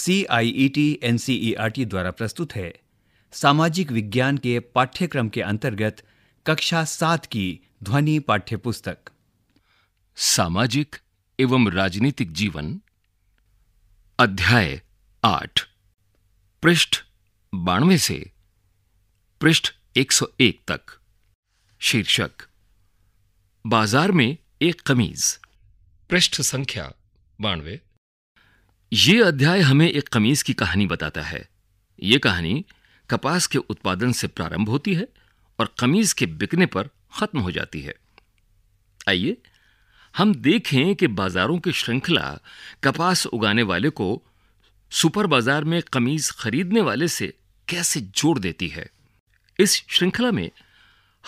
C I E T N C E R T द्वारा प्रस्तुत है सामाजिक विज्ञान के पाठ्यक्रम के अंतर्गत कक्षा सात की ध्वनि पाठ्य पुस्तक सामाजिक एवं राजनीतिक जीवन अध्याय आठ पृष्ठ बानवे से पृष्ठ 101 तक शीर्षक बाजार में एक कमीज पृष्ठ संख्या बानवे ये अध्याय हमें एक कमीज की कहानी बताता है ये कहानी कपास के उत्पादन से प्रारंभ होती है और कमीज के बिकने पर खत्म हो जाती है आइए हम देखें कि बाजारों की श्रृंखला कपास उगाने वाले को सुपर बाजार में कमीज खरीदने वाले से कैसे जोड़ देती है इस श्रृंखला में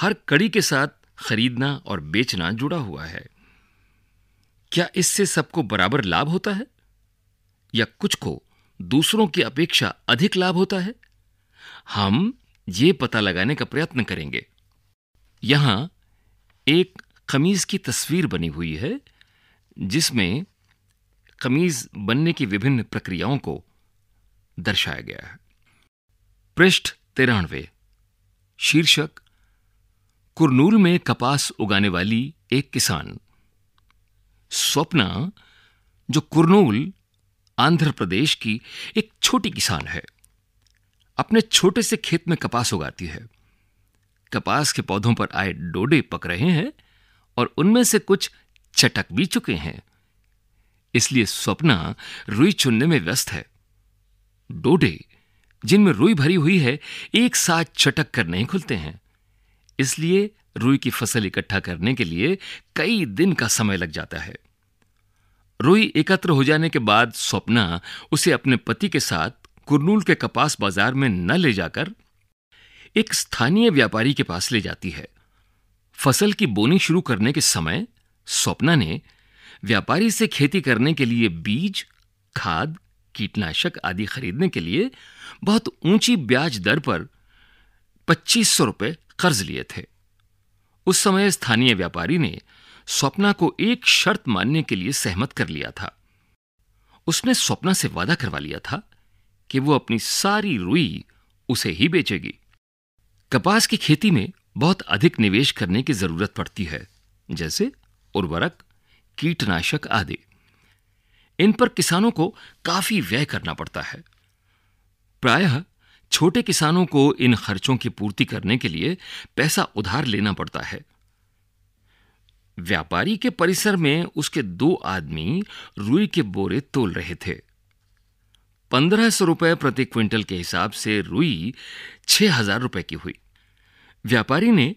हर कड़ी के साथ खरीदना और बेचना जुड़ा हुआ है क्या इससे सबको बराबर लाभ होता है या कुछ को दूसरों की अपेक्षा अधिक लाभ होता है हम ये पता लगाने का प्रयत्न करेंगे यहां एक कमीज की तस्वीर बनी हुई है जिसमें कमीज बनने की विभिन्न प्रक्रियाओं को दर्शाया गया है पृष्ठ तिरानवे शीर्षक कुरनूल में कपास उगाने वाली एक किसान स्वप्ना जो कुरनूल आंध्र प्रदेश की एक छोटी किसान है अपने छोटे से खेत में कपास उगाती है कपास के पौधों पर आए डोडे पक रहे हैं और उनमें से कुछ चटक भी चुके हैं इसलिए स्वप्ना रुई चुनने में व्यस्त है डोडे जिनमें रुई भरी हुई है एक साथ चटक कर नहीं खुलते हैं इसलिए रुई की फसल इकट्ठा करने के लिए कई दिन का समय लग जाता है रोई एकत्र हो जाने के बाद स्वप्ना उसे अपने पति के साथ कुरनूल के कपास बाजार में न ले जाकर एक स्थानीय व्यापारी के पास ले जाती है फसल की बोनी शुरू करने के समय स्वप्ना ने व्यापारी से खेती करने के लिए बीज खाद कीटनाशक आदि खरीदने के लिए बहुत ऊंची ब्याज दर पर पच्चीस सौ रुपये कर्ज लिए थे उस समय स्थानीय व्यापारी ने स्वप्ना को एक शर्त मानने के लिए सहमत कर लिया था उसने स्वप्ना से वादा करवा लिया था कि वो अपनी सारी रुई उसे ही बेचेगी कपास की खेती में बहुत अधिक निवेश करने की जरूरत पड़ती है जैसे उर्वरक कीटनाशक आदि इन पर किसानों को काफी व्यय करना पड़ता है प्रायः छोटे किसानों को इन खर्चों की पूर्ति करने के लिए पैसा उधार लेना पड़ता है व्यापारी के परिसर में उसके दो आदमी रुई के बोरे तोल रहे थे पंद्रह सौ रुपये प्रति क्विंटल के हिसाब से रुई छह हजार रुपये की हुई व्यापारी ने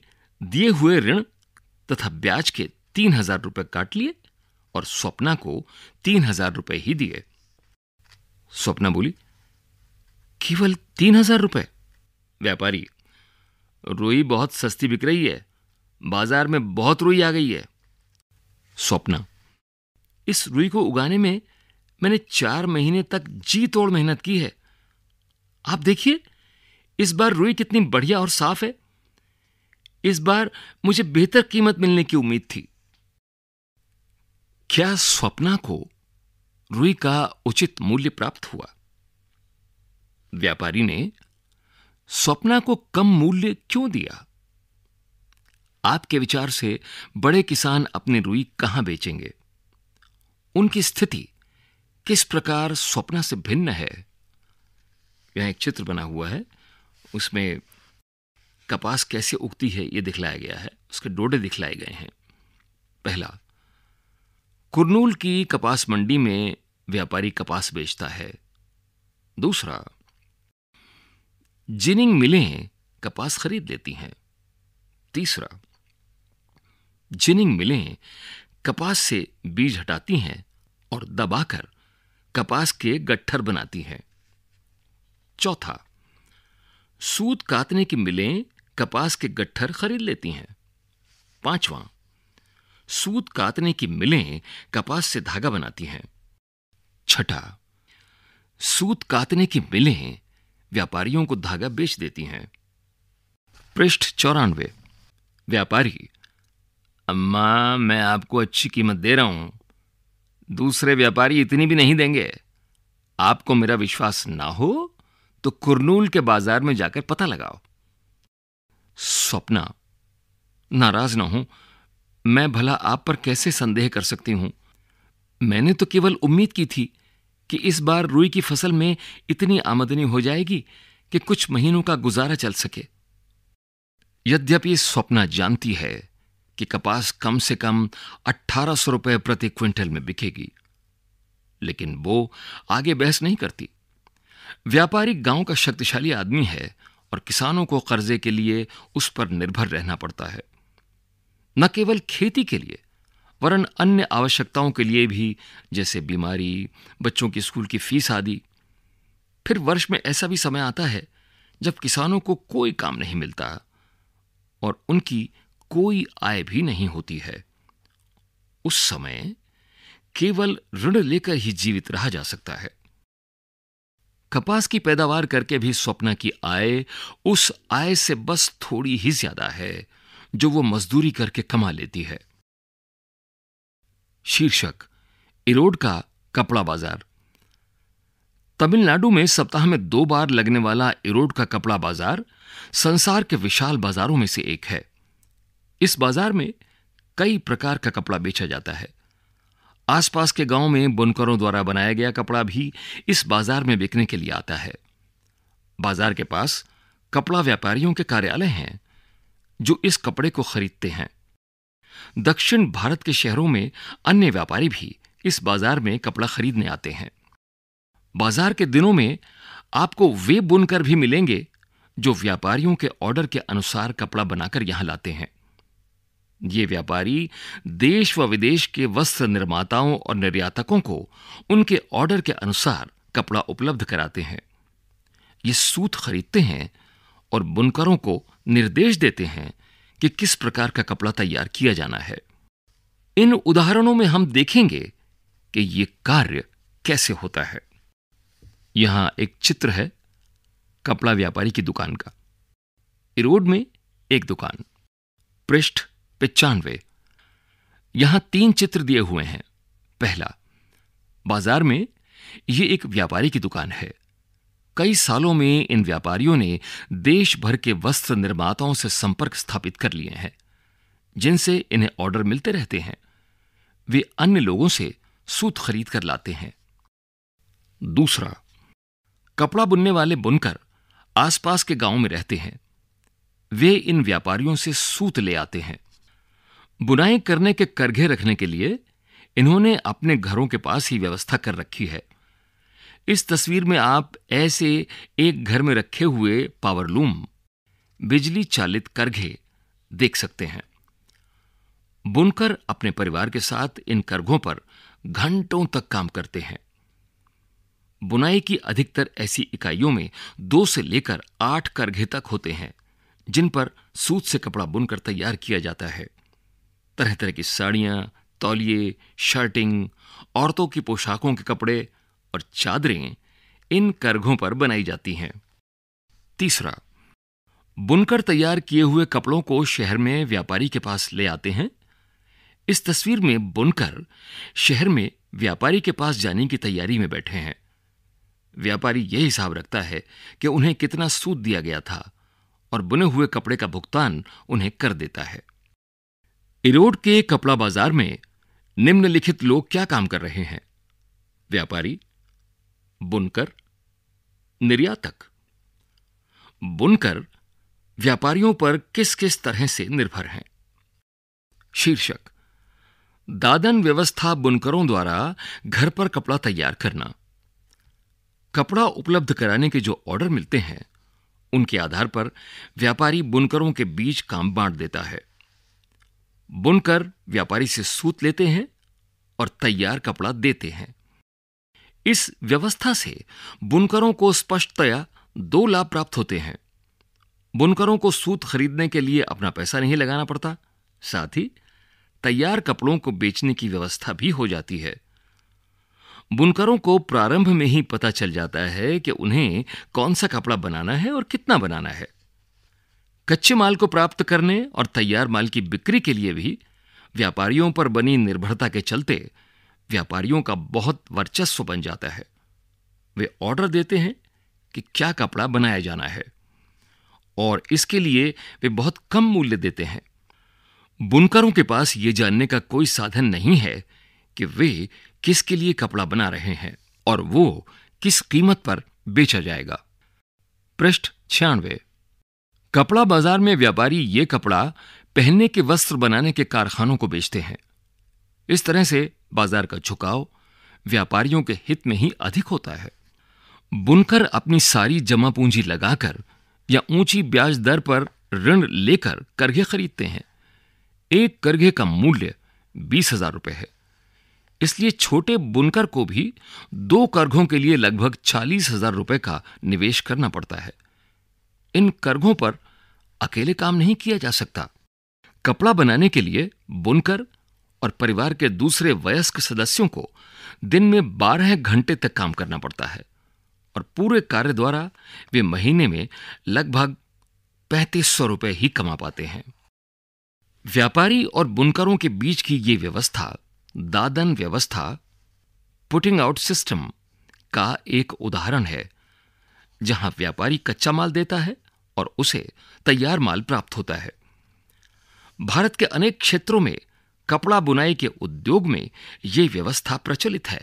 दिए हुए ऋण तथा ब्याज के तीन हजार रुपये काट लिए और स्वप्ना को तीन हजार रुपये ही दिए स्वप्ना बोली केवल तीन हजार रुपये व्यापारी रुई बहुत सस्ती बिक रही है बाजार में बहुत रुई आ गई है स्वप्ना इस रुई को उगाने में मैंने चार महीने तक जी तोड़ मेहनत की है आप देखिए इस बार रुई कितनी बढ़िया और साफ है इस बार मुझे बेहतर कीमत मिलने की उम्मीद थी क्या स्वप्ना को रुई का उचित मूल्य प्राप्त हुआ व्यापारी ने स्वप्ना को कम मूल्य क्यों दिया आपके विचार से बड़े किसान अपनी रुई कहां बेचेंगे उनकी स्थिति किस प्रकार स्वप्न से भिन्न है यहां एक चित्र बना हुआ है उसमें कपास कैसे उगती है यह दिखलाया गया है उसके डोडे दिखलाए गए हैं पहला कुरनूल की कपास मंडी में व्यापारी कपास बेचता है दूसरा जिनिंग मिलें कपास खरीद लेती हैं तीसरा जिनिंग मिलें कपास से बीज हटाती हैं और दबाकर कपास के गट्ठर बनाती हैं चौथा सूत कातने की मिलें कपास के गट्ठर खरीद लेती हैं पांचवा सूत कातने की मिलें कपास से धागा बनाती हैं छठा सूत कातने की मिलें व्यापारियों को धागा बेच देती हैं पृष्ठ चौरानवे व्यापारी अम्मा मैं आपको अच्छी कीमत दे रहा हूं दूसरे व्यापारी इतनी भी नहीं देंगे आपको मेरा विश्वास ना हो तो कुरनूल के बाजार में जाकर पता लगाओ स्वप्ना नाराज ना हो मैं भला आप पर कैसे संदेह कर सकती हूं मैंने तो केवल उम्मीद की थी कि इस बार रुई की फसल में इतनी आमदनी हो जाएगी कि कुछ महीनों का गुजारा चल सके यद्यपि स्वप्ना जानती है कि कपास कम से कम अट्ठारह सौ रुपये प्रति क्विंटल में बिकेगी लेकिन वो आगे बहस नहीं करती व्यापारी गांव का शक्तिशाली आदमी है और किसानों को कर्जे के लिए उस पर निर्भर रहना पड़ता है न केवल खेती के लिए वरन अन्य आवश्यकताओं के लिए भी जैसे बीमारी बच्चों की स्कूल की फीस आदि फिर वर्ष में ऐसा भी समय आता है जब किसानों को कोई काम नहीं मिलता और उनकी कोई आय भी नहीं होती है उस समय केवल ऋण लेकर ही जीवित रहा जा सकता है कपास की पैदावार करके भी स्वप्न की आय उस आय से बस थोड़ी ही ज्यादा है जो वो मजदूरी करके कमा लेती है शीर्षक इरोड का कपड़ा बाजार तमिलनाडु में सप्ताह में दो बार लगने वाला इरोड का कपड़ा बाजार संसार के विशाल बाजारों में से एक है इस बाजार में कई प्रकार का कपड़ा बेचा जाता है आसपास के गांव में बुनकरों द्वारा बनाया गया कपड़ा भी इस बाजार में बिकने के लिए आता है बाजार के पास कपड़ा व्यापारियों के कार्यालय हैं जो इस कपड़े को खरीदते हैं दक्षिण भारत के शहरों में अन्य व्यापारी भी इस बाजार में कपड़ा खरीदने आते हैं बाजार के दिनों में आपको वे बुनकर भी मिलेंगे जो व्यापारियों के ऑर्डर के अनुसार कपड़ा बनाकर यहां लाते हैं ये व्यापारी देश व विदेश के वस्त्र निर्माताओं और निर्यातकों को उनके ऑर्डर के अनुसार कपड़ा उपलब्ध कराते हैं ये सूत खरीदते हैं और बुनकरों को निर्देश देते हैं कि किस प्रकार का कपड़ा तैयार किया जाना है इन उदाहरणों में हम देखेंगे कि ये कार्य कैसे होता है यहां एक चित्र है कपड़ा व्यापारी की दुकान का इरोड में एक दुकान पृष्ठ पिचानवे यहां तीन चित्र दिए हुए हैं पहला बाजार में ये एक व्यापारी की दुकान है कई सालों में इन व्यापारियों ने देश भर के वस्त्र निर्माताओं से संपर्क स्थापित कर लिए हैं जिनसे इन्हें ऑर्डर मिलते रहते हैं वे अन्य लोगों से सूत खरीद कर लाते हैं दूसरा कपड़ा बुनने वाले बुनकर आसपास के गांव में रहते हैं वे इन व्यापारियों से सूत ले आते हैं बुनाई करने के करघे रखने के लिए इन्होंने अपने घरों के पास ही व्यवस्था कर रखी है इस तस्वीर में आप ऐसे एक घर में रखे हुए पावरलूम बिजली चालित करघे देख सकते हैं बुनकर अपने परिवार के साथ इन करघों पर घंटों तक काम करते हैं बुनाई की अधिकतर ऐसी इकाइयों में दो से लेकर आठ करघे तक होते हैं जिन पर सूत से कपड़ा बुनकर तैयार किया जाता है तरह तरह की साड़ियां तौलिए शर्टिंग औरतों की पोशाकों के कपड़े और चादरें इन करघों पर बनाई जाती हैं तीसरा बुनकर तैयार किए हुए कपड़ों को शहर में व्यापारी के पास ले आते हैं इस तस्वीर में बुनकर शहर में व्यापारी के पास जाने की तैयारी में बैठे हैं व्यापारी यह हिसाब रखता है कि उन्हें कितना सूद दिया गया था और बुने हुए कपड़े का भुगतान उन्हें कर देता है इरोड के कपड़ा बाजार में निम्नलिखित लोग क्या काम कर रहे हैं व्यापारी बुनकर निर्यातक बुनकर व्यापारियों पर किस किस तरह से निर्भर हैं शीर्षक दादन व्यवस्था बुनकरों द्वारा घर पर कपड़ा तैयार करना कपड़ा उपलब्ध कराने के जो ऑर्डर मिलते हैं उनके आधार पर व्यापारी बुनकरों के बीच काम बांट देता है बुनकर व्यापारी से सूत लेते हैं और तैयार कपड़ा देते हैं इस व्यवस्था से बुनकरों को स्पष्टतया दो लाभ प्राप्त होते हैं बुनकरों को सूत खरीदने के लिए अपना पैसा नहीं लगाना पड़ता साथ ही तैयार कपड़ों को बेचने की व्यवस्था भी हो जाती है बुनकरों को प्रारंभ में ही पता चल जाता है कि उन्हें कौन सा कपड़ा बनाना है और कितना बनाना है कच्चे माल को प्राप्त करने और तैयार माल की बिक्री के लिए भी व्यापारियों पर बनी निर्भरता के चलते व्यापारियों का बहुत वर्चस्व बन जाता है वे ऑर्डर देते हैं कि क्या कपड़ा बनाया जाना है और इसके लिए वे बहुत कम मूल्य देते हैं बुनकरों के पास ये जानने का कोई साधन नहीं है कि वे किसके लिए कपड़ा बना रहे हैं और वो किस कीमत पर बेचा जाएगा पृष्ठ छियानवे कपड़ा बाजार में व्यापारी ये कपड़ा पहनने के वस्त्र बनाने के कारखानों को बेचते हैं इस तरह से बाजार का झुकाव व्यापारियों के हित में ही अधिक होता है बुनकर अपनी सारी जमा पूंजी लगाकर या ऊंची ब्याज दर पर ऋण लेकर करघे खरीदते हैं एक करघे का मूल्य बीस हजार रुपये है इसलिए छोटे बुनकर को भी दो करघों के लिए लगभग चालीस हजार रुपये का निवेश करना पड़ता है इन करघों पर अकेले काम नहीं किया जा सकता कपड़ा बनाने के लिए बुनकर और परिवार के दूसरे वयस्क सदस्यों को दिन में बारह घंटे तक काम करना पड़ता है और पूरे कार्य द्वारा वे महीने में लगभग पैंतीस सौ रुपये ही कमा पाते हैं व्यापारी और बुनकरों के बीच की ये व्यवस्था दादन व्यवस्था पुटिंग आउट सिस्टम का एक उदाहरण है जहां व्यापारी कच्चा माल देता है और उसे तैयार माल प्राप्त होता है भारत के अनेक क्षेत्रों में कपड़ा बुनाई के उद्योग में यह व्यवस्था प्रचलित है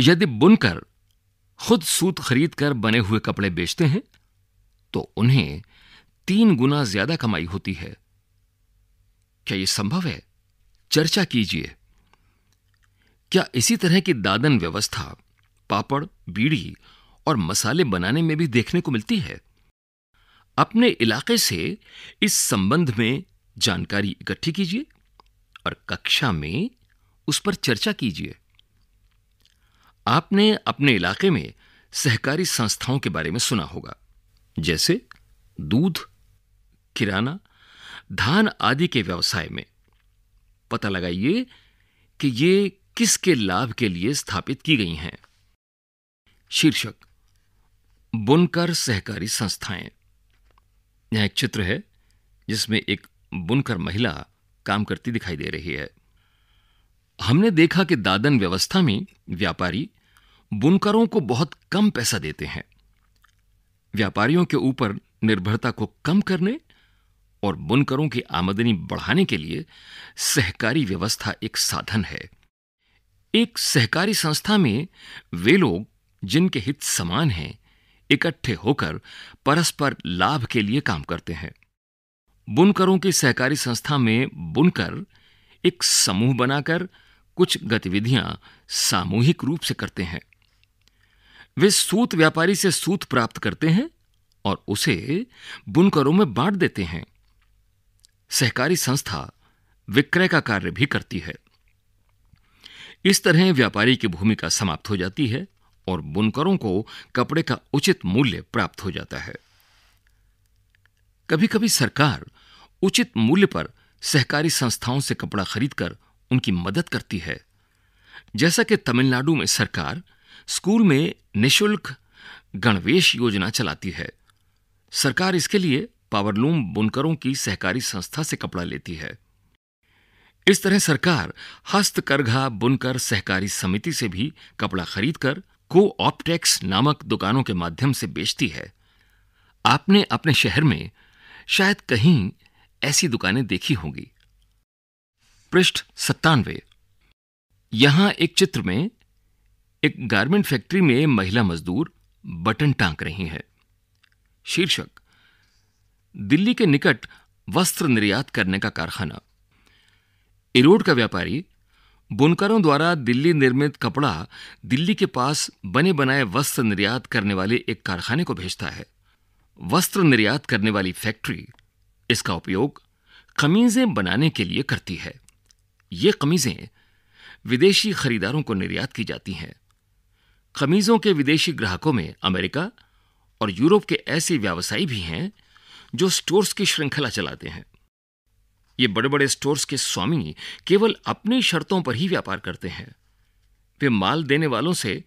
यदि बुनकर खुद सूत खरीदकर बने हुए कपड़े बेचते हैं तो उन्हें तीन गुना ज्यादा कमाई होती है क्या यह संभव है चर्चा कीजिए क्या इसी तरह की दादन व्यवस्था पापड़ बीड़ी और मसाले बनाने में भी देखने को मिलती है अपने इलाके से इस संबंध में जानकारी इकट्ठी कीजिए और कक्षा में उस पर चर्चा कीजिए आपने अपने इलाके में सहकारी संस्थाओं के बारे में सुना होगा जैसे दूध किराना धान आदि के व्यवसाय में पता लगाइए कि ये किसके लाभ के लिए स्थापित की गई हैं शीर्षक बुनकर सहकारी संस्थाएं यह एक चित्र है जिसमें एक बुनकर महिला काम करती दिखाई दे रही है हमने देखा कि दादन व्यवस्था में व्यापारी बुनकरों को बहुत कम पैसा देते हैं व्यापारियों के ऊपर निर्भरता को कम करने और बुनकरों की आमदनी बढ़ाने के लिए सहकारी व्यवस्था एक साधन है एक सहकारी संस्था में वे लोग जिनके हित समान हैं इकट्ठे होकर परस्पर लाभ के लिए काम करते हैं बुनकरों की सहकारी संस्था में बुनकर एक समूह बनाकर कुछ गतिविधियां सामूहिक रूप से करते हैं वे सूत व्यापारी से सूत प्राप्त करते हैं और उसे बुनकरों में बांट देते हैं सहकारी संस्था विक्रय का कार्य भी करती है इस तरह व्यापारी की भूमिका समाप्त हो जाती है और बुनकरों को कपड़े का उचित मूल्य प्राप्त हो जाता है कभी कभी सरकार उचित मूल्य पर सहकारी संस्थाओं से कपड़ा खरीदकर उनकी मदद करती है जैसा कि तमिलनाडु में सरकार स्कूल में निशुल्क गणवेश योजना चलाती है सरकार इसके लिए पावरलूम बुनकरों की सहकारी संस्था से कपड़ा लेती है इस तरह सरकार हस्तकरघा बुनकर सहकारी समिति से भी कपड़ा खरीदकर को ऑप्टेक्स नामक दुकानों के माध्यम से बेचती है आपने अपने शहर में शायद कहीं ऐसी दुकानें देखी होंगी पृष्ठ सत्तानवे यहां एक चित्र में एक गारमेंट फैक्ट्री में महिला मजदूर बटन टांक रही है शीर्षक दिल्ली के निकट वस्त्र निर्यात करने का कारखाना इरोड का व्यापारी बुनकरों द्वारा दिल्ली निर्मित कपड़ा दिल्ली के पास बने बनाए वस्त्र निर्यात करने वाले एक कारखाने को भेजता है वस्त्र निर्यात करने वाली फैक्ट्री इसका उपयोग कमीजें बनाने के लिए करती है ये कमीजें विदेशी खरीदारों को निर्यात की जाती हैं कमीजों के विदेशी ग्राहकों में अमेरिका और यूरोप के ऐसे व्यवसायी भी हैं जो स्टोर्स की श्रृंखला चलाते हैं ये बड़े बड़े स्टोर्स के स्वामी केवल अपनी शर्तों पर ही व्यापार करते हैं वे माल देने वालों से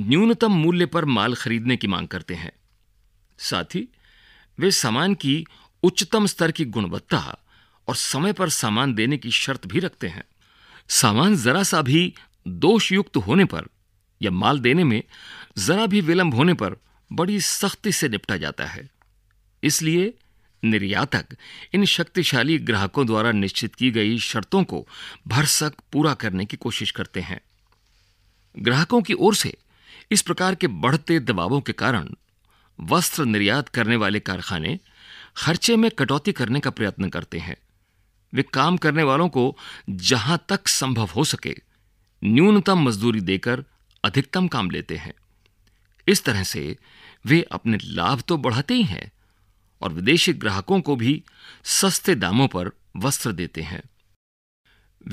न्यूनतम मूल्य पर माल खरीदने की मांग करते हैं साथ ही वे सामान की उच्चतम स्तर की गुणवत्ता और समय पर सामान देने की शर्त भी रखते हैं सामान जरा सा भी दोषयुक्त होने पर या माल देने में जरा भी विलंब होने पर बड़ी सख्ती से निपटा जाता है इसलिए निर्यातक इन शक्तिशाली ग्राहकों द्वारा निश्चित की गई शर्तों को भरसक पूरा करने की कोशिश करते हैं ग्राहकों की ओर से इस प्रकार के बढ़ते दबावों के कारण वस्त्र निर्यात करने वाले कारखाने खर्चे में कटौती करने का प्रयत्न करते हैं वे काम करने वालों को जहां तक संभव हो सके न्यूनतम मजदूरी देकर अधिकतम काम लेते हैं इस तरह से वे अपने लाभ तो बढ़ाते ही हैं और विदेशी ग्राहकों को भी सस्ते दामों पर वस्त्र देते हैं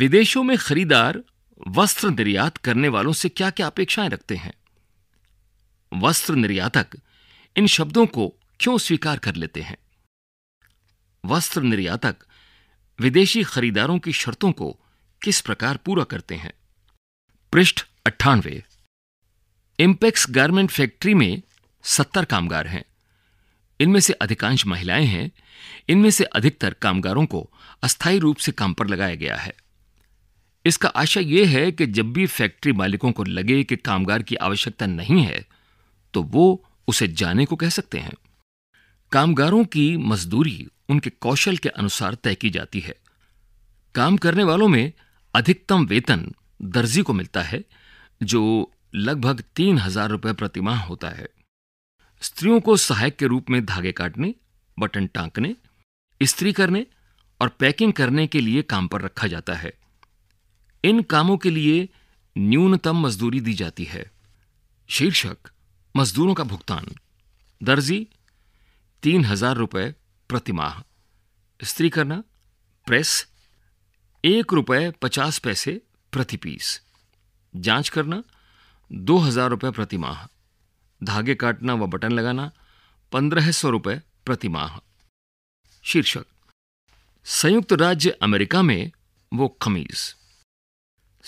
विदेशों में खरीदार वस्त्र निर्यात करने वालों से क्या क्या अपेक्षाएं रखते हैं वस्त्र निर्यातक इन शब्दों को क्यों स्वीकार कर लेते हैं वस्त्र निर्यातक विदेशी खरीदारों की शर्तों को किस प्रकार पूरा करते हैं पृष्ठ अट्ठानवे इम्पेक्स गारमेंट फैक्ट्री में सत्तर कामगार हैं इनमें से अधिकांश महिलाएं हैं इनमें से अधिकतर कामगारों को अस्थायी रूप से काम पर लगाया गया है इसका आशा यह है कि जब भी फैक्ट्री मालिकों को लगे कि कामगार की आवश्यकता नहीं है तो वो उसे जाने को कह सकते हैं कामगारों की मजदूरी उनके कौशल के अनुसार तय की जाती है काम करने वालों में अधिकतम वेतन दर्जी को मिलता है जो लगभग तीन हजार रुपये प्रतिमाह होता है स्त्रियों को सहायक के रूप में धागे काटने बटन टांकने स्त्री करने और पैकिंग करने के लिए काम पर रखा जाता है इन कामों के लिए न्यूनतम मजदूरी दी जाती है शीर्षक मजदूरों का भुगतान दर्जी तीन हजार रुपये प्रतिमाह स्त्री करना प्रेस एक रुपये पचास पैसे प्रति पीस जांच करना दो हजार रुपये प्रतिमाह धागे काटना व बटन लगाना पंद्रह सौ रुपये प्रति माह शीर्षक संयुक्त राज्य अमेरिका में वो खमीज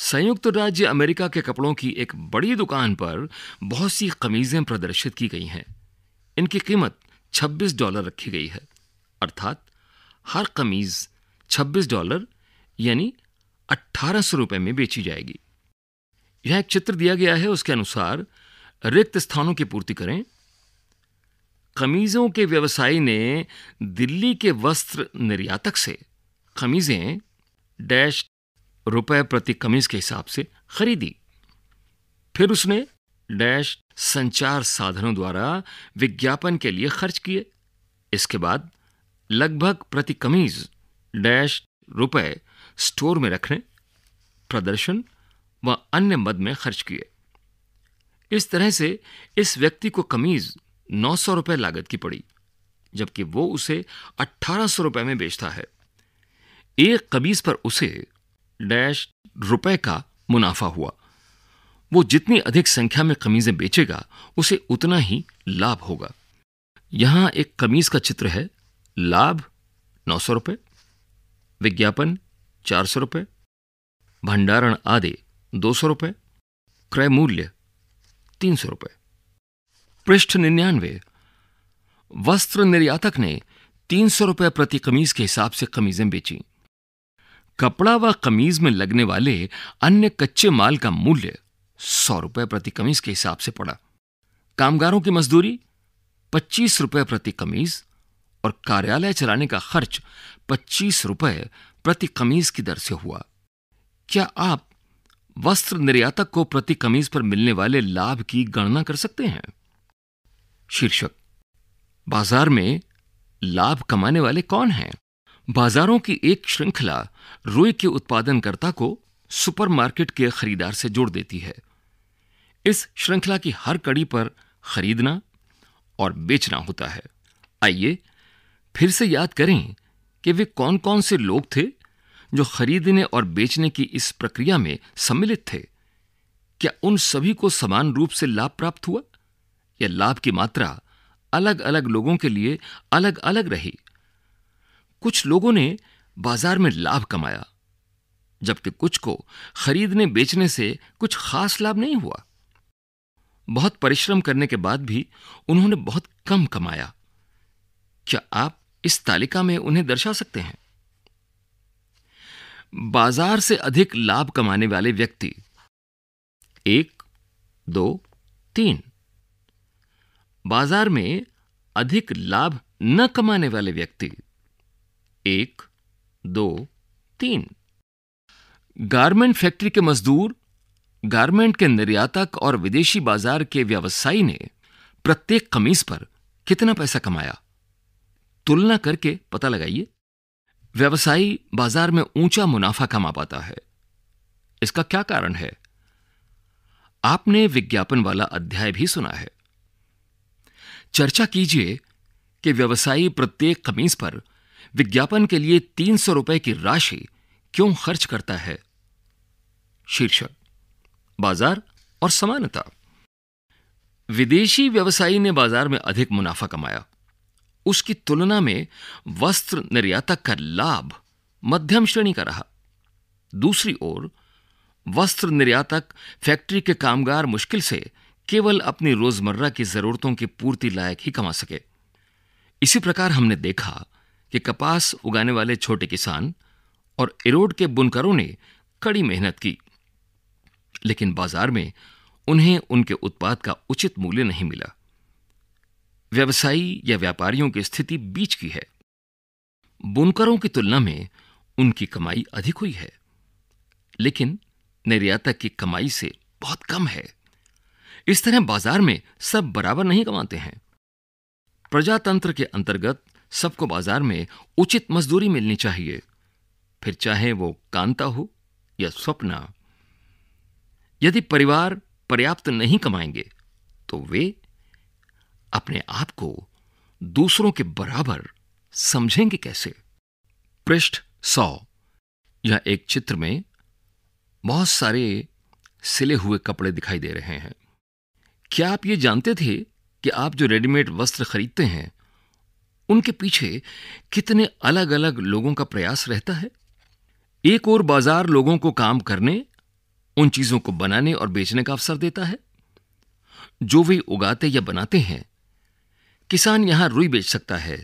संयुक्त राज्य अमेरिका के कपड़ों की एक बड़ी दुकान पर बहुत सी कमीजें प्रदर्शित की गई हैं इनकी कीमत 26 डॉलर रखी गई है अर्थात हर कमीज 26 डॉलर यानी अट्ठारह सौ रुपये में बेची जाएगी यह एक चित्र दिया गया है उसके अनुसार रिक्त स्थानों की पूर्ति करें कमीज़ों के व्यवसायी ने दिल्ली के वस्त्र निर्यातक से कमीज़ें डैश रुपए प्रति कमीज के हिसाब से खरीदी फिर उसने डैश संचार साधनों द्वारा विज्ञापन के लिए खर्च किए इसके बाद लगभग प्रति कमीज डैश रुपए स्टोर में रखने प्रदर्शन व अन्य मद में खर्च किए इस तरह से इस व्यक्ति को कमीज नौ सौ रुपये लागत की पड़ी जबकि वो उसे 1800 सौ रुपये में बेचता है एक कमीज पर उसे डैश रुपए का मुनाफा हुआ वो जितनी अधिक संख्या में कमीजें बेचेगा उसे उतना ही लाभ होगा यहां एक कमीज का चित्र है लाभ नौ सौ रुपये विज्ञापन चार सौ रुपये भंडारण आदि दो सौ रुपये क्रय मूल्य तीन सौ रुपये पृष्ठ निन्यानवे वस्त्र निर्यातक ने तीन सौ रुपये प्रति कमीज के हिसाब से कमीजें बेची कपड़ा व कमीज में लगने वाले अन्य कच्चे माल का मूल्य सौ रुपये प्रति कमीज के हिसाब से पड़ा कामगारों की मजदूरी पच्चीस रुपये प्रति कमीज और कार्यालय चलाने का खर्च पच्चीस रुपये प्रति कमीज की दर से हुआ क्या आप वस्त्र निर्यातक को प्रति कमीज पर मिलने वाले लाभ की गणना कर सकते हैं शीर्षक बाजार में लाभ कमाने वाले कौन हैं बाजारों की एक श्रृंखला रुई के उत्पादनकर्ता को सुपरमार्केट के खरीदार से जोड़ देती है इस श्रृंखला की हर कड़ी पर खरीदना और बेचना होता है आइए फिर से याद करें कि वे कौन कौन से लोग थे जो खरीदने और बेचने की इस प्रक्रिया में सम्मिलित थे क्या उन सभी को समान रूप से लाभ प्राप्त हुआ या लाभ की मात्रा अलग अलग लोगों के लिए अलग अलग रही कुछ लोगों ने बाजार में लाभ कमाया जबकि कुछ को खरीदने बेचने से कुछ खास लाभ नहीं हुआ बहुत परिश्रम करने के बाद भी उन्होंने बहुत कम कमाया क्या आप इस तालिका में उन्हें दर्शा सकते हैं बाजार से अधिक लाभ कमाने वाले व्यक्ति एक दो तीन बाजार में अधिक लाभ न कमाने वाले व्यक्ति एक दो तीन गारमेंट फैक्ट्री के मजदूर गारमेंट के निर्यातक और विदेशी बाजार के व्यवसायी ने प्रत्येक कमीज पर कितना पैसा कमाया तुलना करके पता लगाइए व्यवसायी बाजार में ऊंचा मुनाफा कमा पाता है इसका क्या कारण है आपने विज्ञापन वाला अध्याय भी सुना है चर्चा कीजिए कि व्यवसायी प्रत्येक कमीज पर विज्ञापन के लिए तीन सौ रुपए की राशि क्यों खर्च करता है शीर्षक बाजार और समानता विदेशी व्यवसायी ने बाजार में अधिक मुनाफा कमाया उसकी तुलना में वस्त्र निर्यातक का लाभ मध्यम श्रेणी का रहा दूसरी ओर वस्त्र निर्यातक फैक्ट्री के कामगार मुश्किल से केवल अपनी रोजमर्रा की जरूरतों की पूर्ति लायक ही कमा सके इसी प्रकार हमने देखा कि कपास उगाने वाले छोटे किसान और इरोड के बुनकरों ने कड़ी मेहनत की लेकिन बाजार में उन्हें उनके उत्पाद का उचित मूल्य नहीं मिला व्यवसायी या व्यापारियों की स्थिति बीच की है बुनकरों की तुलना में उनकी कमाई अधिक हुई है लेकिन निर्यातक की कमाई से बहुत कम है इस तरह बाजार में सब बराबर नहीं कमाते हैं प्रजातंत्र के अंतर्गत सबको बाजार में उचित मजदूरी मिलनी चाहिए फिर चाहे वो कांता हो या स्वप्ना यदि परिवार पर्याप्त नहीं कमाएंगे तो वे अपने आप को दूसरों के बराबर समझेंगे कैसे पृष्ठ सौ या एक चित्र में बहुत सारे सिले हुए कपड़े दिखाई दे रहे हैं क्या आप ये जानते थे कि आप जो रेडीमेड वस्त्र खरीदते हैं उनके पीछे कितने अलग अलग लोगों का प्रयास रहता है एक और बाजार लोगों को काम करने उन चीजों को बनाने और बेचने का अवसर देता है जो वे उगाते या बनाते हैं किसान यहां रुई बेच सकता है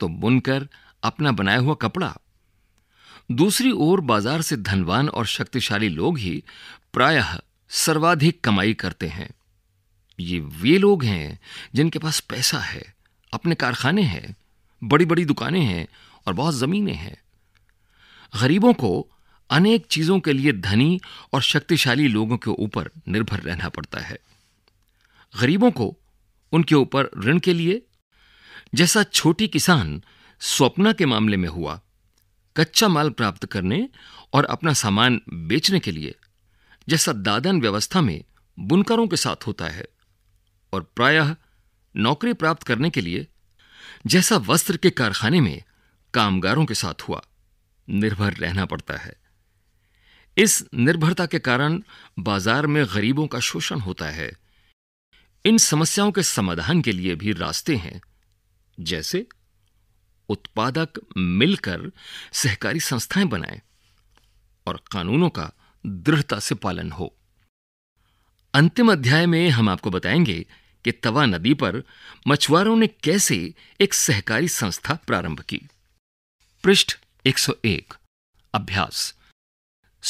तो बुनकर अपना बनाया हुआ कपड़ा दूसरी ओर बाजार से धनवान और शक्तिशाली लोग ही प्रायः सर्वाधिक कमाई करते हैं ये वे लोग हैं जिनके पास पैसा है अपने कारखाने हैं बड़ी बड़ी दुकानें हैं और बहुत ज़मीनें हैं गरीबों को अनेक चीज़ों के लिए धनी और शक्तिशाली लोगों के ऊपर निर्भर रहना पड़ता है गरीबों को उनके ऊपर ऋण के लिए जैसा छोटी किसान स्वप्ना के मामले में हुआ कच्चा माल प्राप्त करने और अपना सामान बेचने के लिए जैसा दादन व्यवस्था में बुनकरों के साथ होता है और प्रायः नौकरी प्राप्त करने के लिए जैसा वस्त्र के कारखाने में कामगारों के साथ हुआ निर्भर रहना पड़ता है इस निर्भरता के कारण बाजार में गरीबों का शोषण होता है इन समस्याओं के समाधान के लिए भी रास्ते हैं जैसे उत्पादक मिलकर सहकारी संस्थाएं बनाएं और कानूनों का दृढ़ता से पालन हो अंतिम अध्याय में हम आपको बताएंगे कि तवा नदी पर मछुआरों ने कैसे एक सहकारी संस्था प्रारंभ की पृष्ठ 101 अभ्यास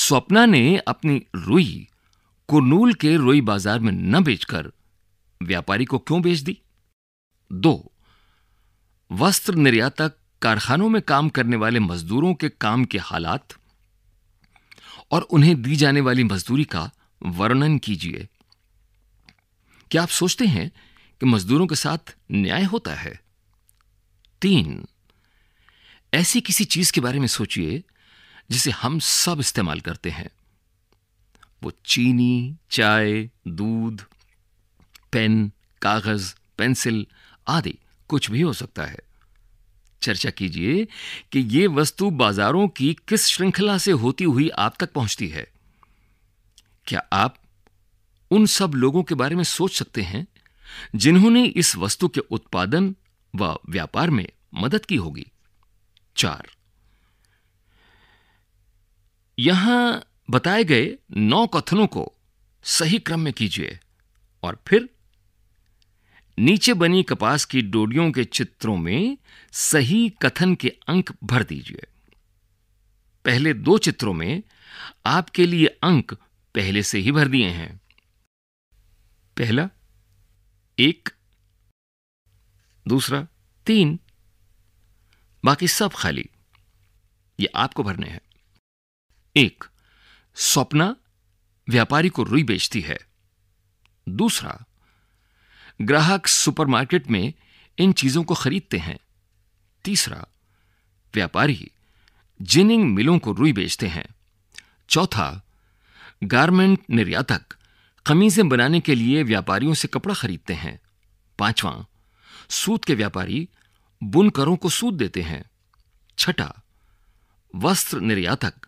स्वप्ना ने अपनी रुई कुरनूल के रुई बाजार में न बेचकर व्यापारी को क्यों बेच दी दो वस्त्र निर्यातक कारखानों में काम करने वाले मजदूरों के काम के हालात और उन्हें दी जाने वाली मजदूरी का वर्णन कीजिए क्या आप सोचते हैं कि मजदूरों के साथ न्याय होता है तीन ऐसी किसी चीज के बारे में सोचिए जिसे हम सब इस्तेमाल करते हैं वो चीनी चाय दूध पेन कागज पेंसिल आदि कुछ भी हो सकता है चर्चा कीजिए कि ये वस्तु बाजारों की किस श्रृंखला से होती हुई आप तक पहुंचती है क्या आप उन सब लोगों के बारे में सोच सकते हैं जिन्होंने इस वस्तु के उत्पादन व व्यापार में मदद की होगी चार यहां बताए गए नौ कथनों को सही क्रम में कीजिए और फिर नीचे बनी कपास की डोडियों के चित्रों में सही कथन के अंक भर दीजिए पहले दो चित्रों में आपके लिए अंक पहले से ही भर दिए हैं पहला एक दूसरा तीन बाकी सब खाली ये आपको भरने हैं एक स्वप्ना व्यापारी को रुई बेचती है दूसरा ग्राहक सुपरमार्केट में इन चीजों को खरीदते हैं तीसरा व्यापारी जिनिंग मिलों को रुई बेचते हैं चौथा गारमेंट निर्यातक कमीजें बनाने के लिए व्यापारियों से कपड़ा खरीदते हैं पांचवां सूत के व्यापारी बुनकरों को सूद देते हैं छठा वस्त्र निर्यातक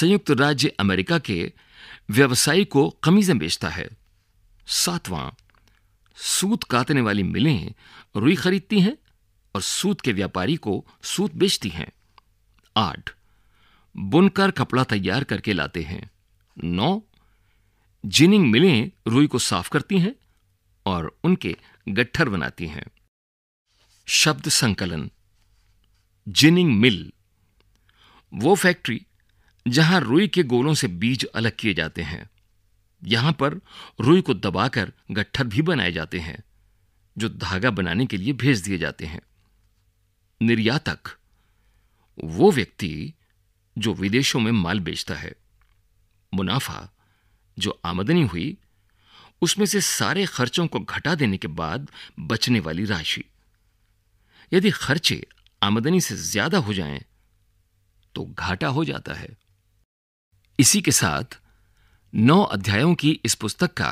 संयुक्त राज्य अमेरिका के व्यवसायी को कमीजें बेचता है सातवां सूत काटने वाली मिलें रुई खरीदती हैं और सूत के व्यापारी को सूत बेचती हैं आठ बुनकर कपड़ा तैयार करके लाते हैं नौ जिनिंग मिलें रुई को साफ करती हैं और उनके गट्ठर बनाती हैं शब्द संकलन जिनिंग मिल वो फैक्ट्री जहां रुई के गोलों से बीज अलग किए जाते हैं यहां पर रुई को दबाकर गट्ठर भी बनाए जाते हैं जो धागा बनाने के लिए भेज दिए जाते हैं निर्यातक वो व्यक्ति जो विदेशों में माल बेचता है मुनाफा जो आमदनी हुई उसमें से सारे खर्चों को घटा देने के बाद बचने वाली राशि यदि खर्चे आमदनी से ज्यादा हो जाएं, तो घाटा हो जाता है इसी के साथ नौ अध्यायों की इस पुस्तक का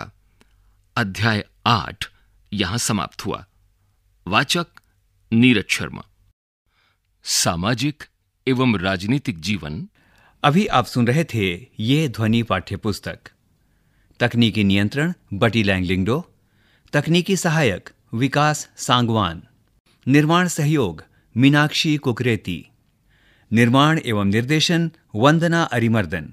अध्याय आठ यहां समाप्त हुआ वाचक नीरज शर्मा सामाजिक एवं राजनीतिक जीवन अभी आप सुन रहे थे ये ध्वनि पाठ्य पुस्तक तकनीकी नियंत्रण बटी लैंगलिंगडो तकनीकी सहायक विकास सांगवान निर्माण सहयोग मीनाक्षी कुकरेती निर्माण एवं निर्देशन वंदना अरिमर्दन